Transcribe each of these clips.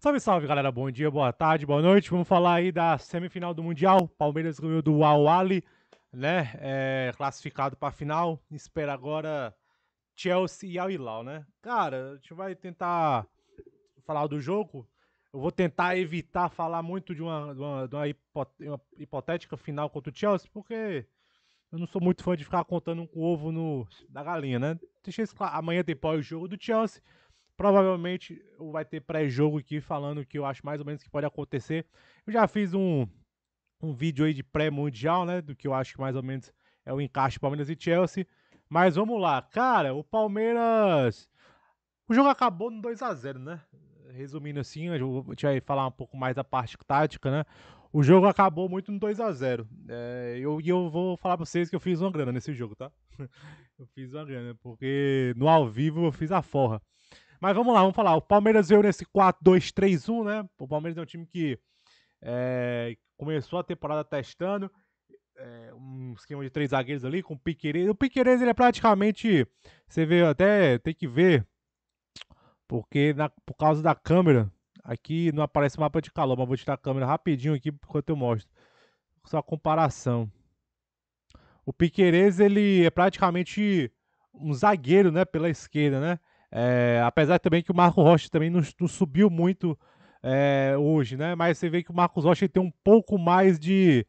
Salve, salve, galera. Bom dia, boa tarde, boa noite. Vamos falar aí da semifinal do Mundial. Palmeiras ganhou do Al né? É, classificado para a final. Espera agora Chelsea e Al Hilal, né? Cara, a gente vai tentar falar do jogo. Eu vou tentar evitar falar muito de uma, de uma, de uma, hipot uma hipotética final contra o Chelsea, porque eu não sou muito fã de ficar contando um ovo no, da galinha, né? Deixa isso claro. Amanhã tem pós-jogo do Chelsea. Provavelmente vai ter pré-jogo aqui falando o que eu acho mais ou menos que pode acontecer. Eu já fiz um, um vídeo aí de pré-mundial, né? Do que eu acho que mais ou menos é o encaixe Palmeiras e Chelsea. Mas vamos lá, cara, o Palmeiras. O jogo acabou no 2 a 0 né? Resumindo assim, gente vai falar um pouco mais da parte tática, né? O jogo acabou muito no 2 a 0 é, eu, E eu vou falar pra vocês que eu fiz uma grana nesse jogo, tá? eu fiz uma grana, porque no ao vivo eu fiz a forra. Mas vamos lá, vamos falar. O Palmeiras veio nesse 4-2-3-1, né? O Palmeiras é um time que é, começou a temporada testando é, um esquema de três zagueiros ali com o Piqueires. O Piqueires ele é praticamente, você vê até tem que ver, porque na, por causa da câmera aqui não aparece o mapa de calor, mas vou tirar a câmera rapidinho aqui enquanto eu mostro. Só a comparação. O Piqueires ele é praticamente um zagueiro, né, pela esquerda, né? É, apesar também que o Marco Rocha também não, não subiu muito é, hoje, né? Mas você vê que o Marcos Rocha tem um pouco mais de,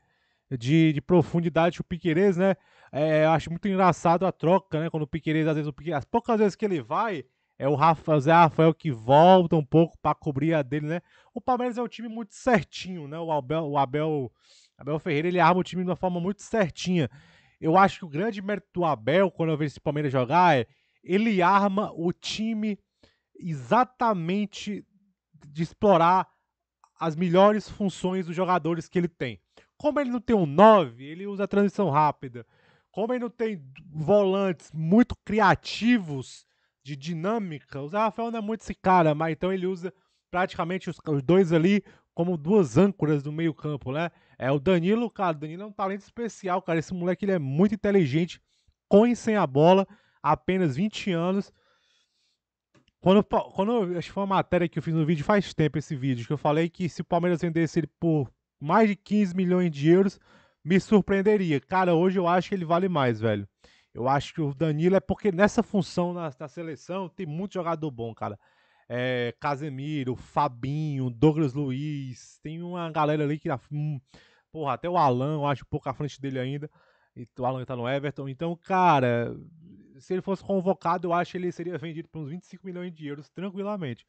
de, de profundidade que o Piqueires, né? É, eu acho muito engraçado a troca, né? Quando o Piqueires, às vezes, as poucas vezes que ele vai, é o Rafa, o Zé Rafael que volta um pouco para cobrir a dele, né? O Palmeiras é um time muito certinho, né? O Abel, o Abel, Abel Ferreira, ele arma o time de uma forma muito certinha. Eu acho que o grande mérito do Abel, quando eu vejo esse Palmeiras jogar, é ele arma o time exatamente de explorar as melhores funções dos jogadores que ele tem. Como ele não tem um 9, ele usa a transição rápida. Como ele não tem volantes muito criativos de dinâmica, o Zé Rafael não é muito esse cara, mas então ele usa praticamente os, os dois ali como duas âncoras do meio-campo, né? É o Danilo, cara, o Danilo é um talento especial, cara. Esse moleque ele é muito inteligente, com e sem a bola apenas 20 anos. Quando, quando acho que foi uma matéria que eu fiz no vídeo faz tempo esse vídeo, que eu falei que se o Palmeiras vendesse ele por mais de 15 milhões de euros, me surpreenderia. Cara, hoje eu acho que ele vale mais, velho. Eu acho que o Danilo é porque nessa função na, na seleção tem muito jogador bom, cara. É, Casemiro, Fabinho, Douglas Luiz, tem uma galera ali que. Hum, porra, até o Alan, eu acho pouco à frente dele ainda. E o Alan tá no Everton. Então, cara, se ele fosse convocado, eu acho que ele seria vendido por uns 25 milhões de euros tranquilamente.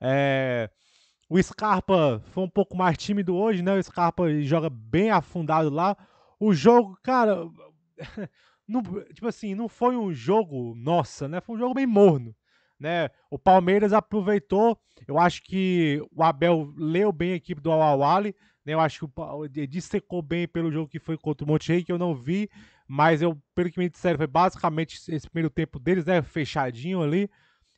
É, o Scarpa foi um pouco mais tímido hoje, né? O Scarpa joga bem afundado lá. O jogo, cara, não, tipo assim, não foi um jogo, nossa, né? Foi um jogo bem morno, né? O Palmeiras aproveitou, eu acho que o Abel leu bem a equipe do Awali, né? Eu acho que o, dissecou bem pelo jogo que foi contra o Rey, que eu não vi, mas eu, pelo que me disseram, foi basicamente esse primeiro tempo deles, né? Fechadinho ali.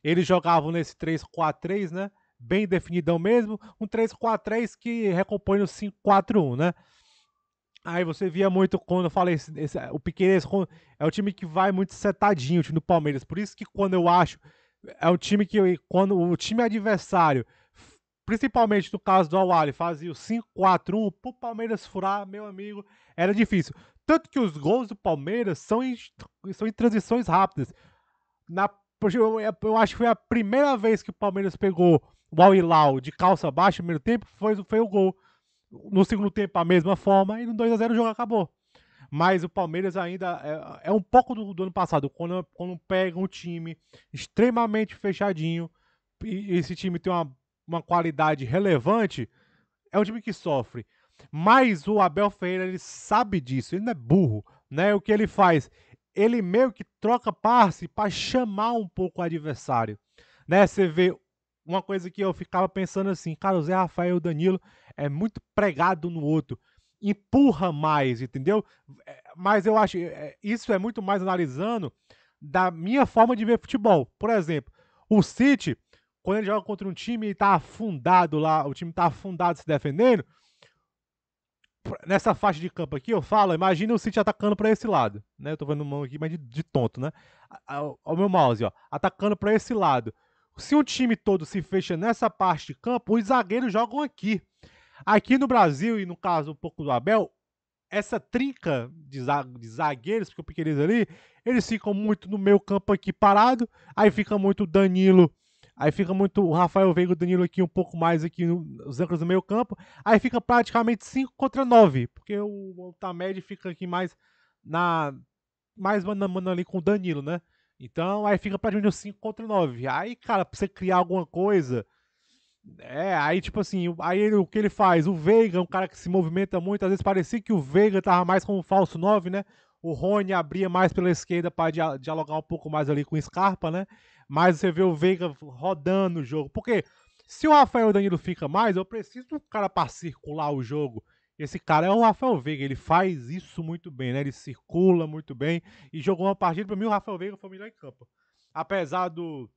Eles jogavam nesse 3-4-3, né? Bem definidão mesmo. Um 3-4-3 que recompõe no 5-4-1, né? Aí você via muito quando eu falei, esse, esse, o Piqueires é um time que vai muito setadinho, o time do Palmeiras. Por isso que quando eu acho, é um time que quando o time adversário, principalmente no caso do Awali, fazia o 5-4-1 pro Palmeiras furar, meu amigo, era difícil. Tanto que os gols do Palmeiras são em, são em transições rápidas. Na, eu, eu acho que foi a primeira vez que o Palmeiras pegou o Al-Hilal de calça baixa no primeiro tempo, foi, foi o gol. No segundo tempo, a mesma forma, e no 2 a 0 o jogo acabou. Mas o Palmeiras ainda é, é um pouco do, do, ano passado, quando, quando pega um time extremamente fechadinho, e esse time tem uma, uma qualidade relevante, é um time que sofre. Mas o Abel Ferreira, ele sabe disso, ele não é burro, né? O que ele faz? Ele meio que troca passe para chamar um pouco o adversário, né? Você vê uma coisa que eu ficava pensando assim, cara, o Zé Rafael e o Danilo é muito pregado no outro, empurra mais, entendeu? É, mas eu acho, é, isso é muito mais analisando da minha forma de ver futebol. Por exemplo, o City, quando ele joga contra um time e tá afundado lá, o time tá afundado se defendendo, nessa faixa de campo aqui, eu falo, imagina o City atacando para esse lado, né? Eu tô vendo mão aqui, mas de, de tonto, né? o meu mouse, ó, atacando para esse lado. Se o time todo se fecha nessa parte de campo, os zagueiros jogam aqui. Aqui no Brasil, e no caso um pouco do Abel, essa trinca de, zagueiros, porque o Piqueires ali, eles ficam muito no meio campo aqui parado, aí fica muito Danilo Aí fica muito o Rafael Veiga e o Danilo aqui um pouco mais aqui nos âncoras do meio campo. Aí fica praticamente 5 contra 9, porque o Altamed fica aqui mais na mais mano a mano ali com o Danilo, né? Então aí fica praticamente 5 contra 9. Aí, cara, pra você criar alguma coisa, é, aí tipo assim, aí ele, o que ele faz? O Veiga, é um cara que se movimenta muito, às vezes parecia que o Veiga tava mais como um falso 9, né? o Rony abria mais pela esquerda para dialogar um pouco mais ali com o Scarpa, né? Mas você vê o Veiga rodando o jogo. Porque se o Rafael Danilo fica mais, eu preciso do cara para circular o jogo. Esse cara é o Rafael Veiga, ele faz isso muito bem, né? Ele circula muito bem e jogou uma partida. Para mim, o Rafael Veiga foi o melhor em campo. Apesar do,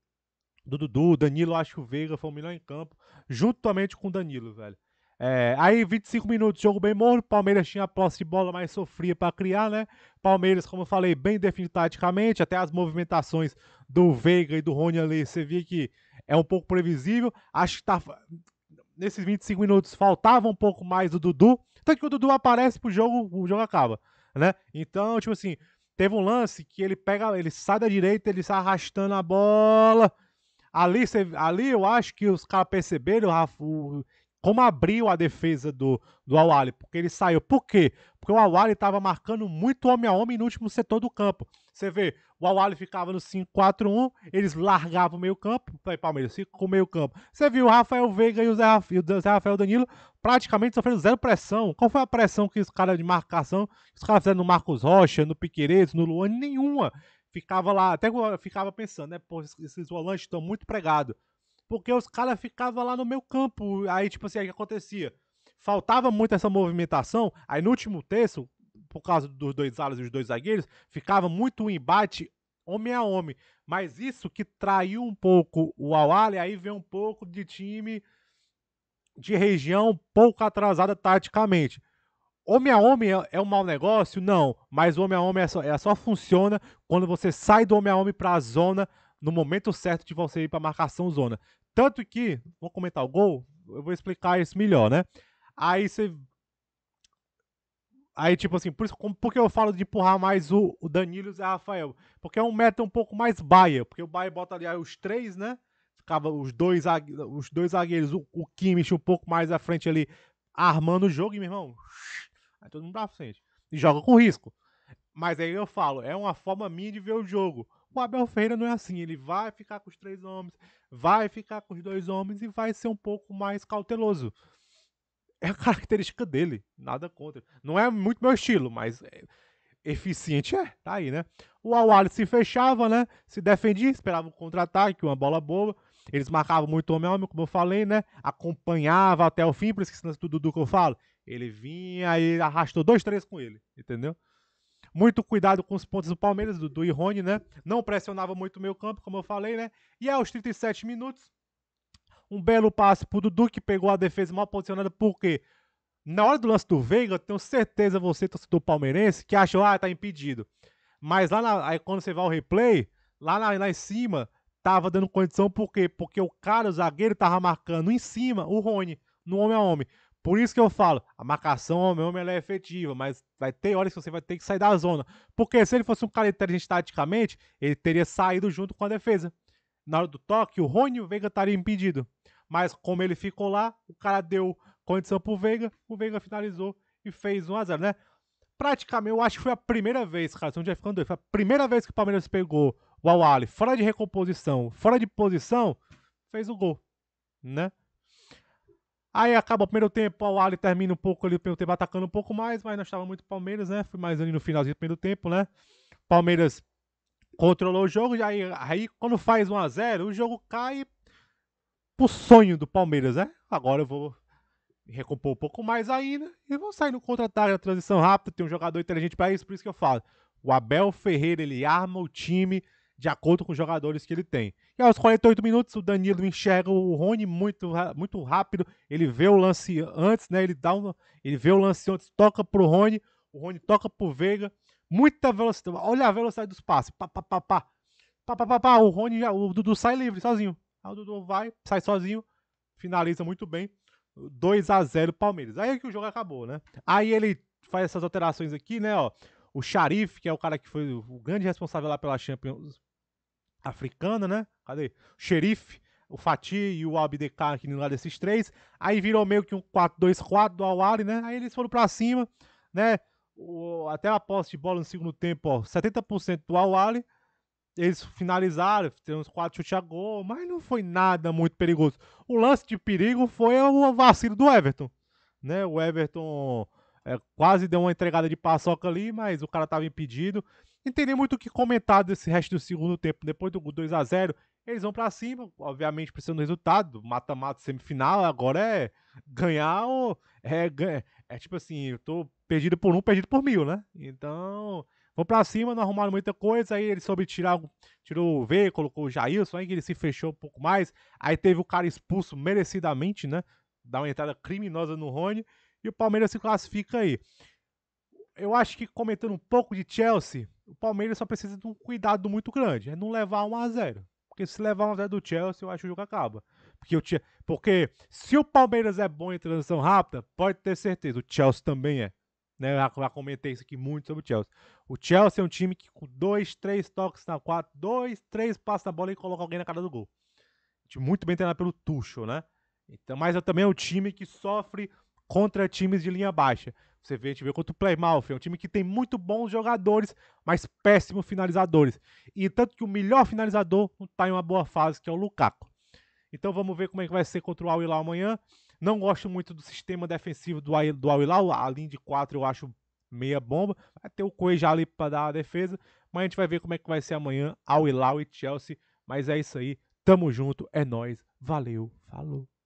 do Dudu, Danilo, acho que o Veiga foi o melhor em campo, juntamente com o Danilo, velho. É, aí, 25 minutos, jogo bem morno. Palmeiras tinha a posse de bola, mas sofria para criar, né? Palmeiras, como eu falei, bem definido taticamente. Até as movimentações do Veiga e do Rony ali, você via que é um pouco previsível. Acho que tá. Nesses 25 minutos faltava um pouco mais do Dudu. Tanto que o Dudu aparece pro jogo, o jogo acaba, né? Então, tipo assim, teve um lance que ele pega, ele sai da direita, ele sai arrastando a bola. Ali, ali eu acho que os caras perceberam, o, como abriu a defesa do, do Awali, porque ele saiu. Por quê? Porque o Awali estava marcando muito homem a homem no último setor do campo. Você vê, o Awali ficava no 5-4-1, eles largavam o meio campo, aí Palmeiras com o meio campo. Você viu o Rafael Veiga e o Zé, Rafael, o Zé Rafael Danilo praticamente sofrendo zero pressão. Qual foi a pressão que os caras de marcação, os caras fizeram no Marcos Rocha, no Piqueires, no Luan? Nenhuma. Ficava lá, até ficava pensando, né? Pô, esses volantes estão muito pregados porque os caras ficavam lá no meu campo. Aí, tipo assim, aí que acontecia? Faltava muito essa movimentação, aí no último terço, por causa dos dois alas e os dois zagueiros, ficava muito um embate homem a homem. Mas isso que traiu um pouco o Awali, aí vem um pouco de time de região pouco atrasada taticamente. Homem a homem é, é um mau negócio? Não. Mas homem a homem é só, é só funciona quando você sai do homem a homem para a zona no momento certo de você ir para marcação zona. Tanto que, vou comentar o gol, eu vou explicar isso melhor, né? Aí você. Aí, tipo assim, por isso que eu falo de empurrar mais o, o Danilo e o Zé Rafael. Porque é um meta um pouco mais baia. Porque o baia bota ali os três, né? Ficava os dois, os dois zagueiros, o, o Kimmich um pouco mais à frente ali, armando o jogo, e meu irmão. Aí todo mundo pra frente. E joga com risco. Mas aí eu falo, é uma forma minha de ver o jogo. O Abel Ferreira não é assim, ele vai ficar com os três homens, vai ficar com os dois homens e vai ser um pouco mais cauteloso. É a característica dele, nada contra. Não é muito meu estilo, mas é eficiente é, tá aí, né? O Awali se fechava, né? Se defendia, esperava um contra-ataque, uma bola boa. Eles marcavam muito homem a homem, como eu falei, né? Acompanhava até o fim, por isso que tudo do que eu falo. Ele vinha e arrastou dois, três com ele, entendeu? Muito cuidado com os pontos do Palmeiras, do, do Irone, né? Não pressionava muito o meio campo, como eu falei, né? E aos 37 minutos, um belo passe pro Dudu, que pegou a defesa mal posicionada, porque na hora do lance do Veiga, eu tenho certeza você, torcedor palmeirense, que achou, ah, tá impedido. Mas lá na, aí quando você vai ao replay, lá, na, lá em cima, tava dando condição, por quê? Porque o cara, o zagueiro, tava marcando em cima o Rony, no homem a homem. Por isso que eu falo, a marcação meu meu ela é efetiva, mas vai ter horas que você vai ter que sair da zona. Porque se ele fosse um cara inteligente taticamente, ele teria saído junto com a defesa. Na hora do toque, o Rony e o Veiga estariam impedidos. Mas como ele ficou lá, o cara deu condição pro Veiga, o Veiga finalizou e fez 1x0, né? Praticamente, eu acho que foi a primeira vez, cara, estamos já ficando doido, foi a primeira vez que o Palmeiras pegou o Awali fora de recomposição, fora de posição, fez o gol, né? Aí acaba o primeiro tempo, o Ali termina um pouco ali, o primeiro tempo atacando um pouco mais, mas não estava muito Palmeiras, né? Fui mais ali no finalzinho do primeiro tempo, né? Palmeiras controlou o jogo, e aí, aí quando faz 1x0, o jogo cai pro sonho do Palmeiras, né? Agora eu vou recompor um pouco mais ainda e vou sair no contra-ataque, na transição rápida, tem um jogador inteligente para isso, por isso que eu falo. O Abel Ferreira, ele arma o time de acordo com os jogadores que ele tem. E aos 48 minutos, o Danilo enxerga o Rony muito, muito rápido. Ele vê o lance antes, né? Ele dá um, ele vê o lance antes, toca pro Rony, o Rony toca pro Veiga. Muita velocidade. Olha a velocidade dos passes. Pá, pá, pá, pá. Pá, pá, pá, pá. O Rony, já, o Dudu sai livre sozinho. Aí o Dudu vai, sai sozinho, finaliza muito bem. 2 a 0 Palmeiras. Aí é que o jogo acabou, né? Aí ele faz essas alterações aqui, né, ó. O Sharif, que é o cara que foi o grande responsável lá pela Champions, africana, né? Cadê? O xerife, o Fati e o Abdekar aqui no lado desses três. Aí virou meio que um 4-2-4 do Awali, né? Aí eles foram para cima, né? O, até a posse de bola no segundo tempo, ó, 70% do Awali. Eles finalizaram, uns quatro chutes a gol, mas não foi nada muito perigoso. O lance de perigo foi o vacilo do Everton, né? O Everton é, quase deu uma entregada de paçoca ali, mas o cara estava impedido. Não teria muito o que comentar desse resto do segundo tempo. Depois do 2 a 0 eles vão para cima, obviamente precisando do resultado, mata-mata, semifinal, agora é ganhar ou... É, é, tipo assim, eu tô perdido por um, perdido por mil, né? Então, vão para cima, não arrumaram muita coisa, aí ele soube tirar, tirou o V, colocou o Jailson, aí ele se fechou um pouco mais, aí teve o cara expulso merecidamente, né? Dá uma entrada criminosa no Rony, e o Palmeiras se classifica aí. Eu acho que comentando um pouco de Chelsea, o Palmeiras só precisa de um cuidado muito grande, é não levar 1 a 0 Porque se levar 1 a 0 do Chelsea, eu acho que o jogo acaba. Porque, eu tinha, porque se o Palmeiras é bom em transição rápida, pode ter certeza, o Chelsea também é. Né, eu já, já comentei isso aqui muito sobre o Chelsea. O Chelsea é um time que com dois, três toques na quatro, dois, três passa a bola e coloca alguém na cara do gol. Muito bem treinado pelo Tuchel, né? Então, mas é também é um time que sofre contra times de linha baixa. Você vê, a gente vê contra o Plymouth, é um time que tem muito bons jogadores, mas péssimos finalizadores. E tanto que o melhor finalizador não está em uma boa fase, que é o Lukaku. Então vamos ver como é que vai ser contra o Awilau amanhã. Não gosto muito do sistema defensivo do do Hilal, a linha de 4 eu acho meia bomba. Vai ter o Coe já ali para dar a defesa, mas a gente vai ver como é que vai ser amanhã Awilau e Chelsea. Mas é isso aí, tamo junto, é nós, valeu, falou.